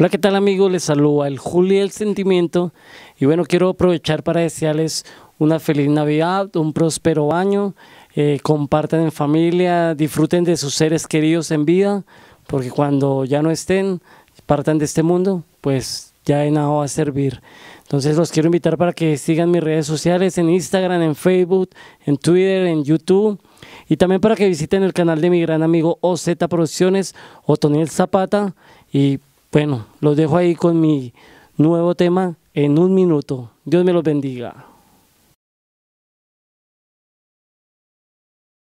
Hola, ¿qué tal amigos? Les saluda el Julio El Sentimiento y bueno, quiero aprovechar para desearles una feliz Navidad, un próspero año, eh, compartan en familia, disfruten de sus seres queridos en vida, porque cuando ya no estén, partan de este mundo, pues ya de nada va a servir. Entonces los quiero invitar para que sigan mis redes sociales en Instagram, en Facebook, en Twitter, en YouTube. Y también para que visiten el canal de mi gran amigo OZ Producciones, Otoniel Zapata. Y bueno, los dejo ahí con mi nuevo tema en un minuto. Dios me los bendiga.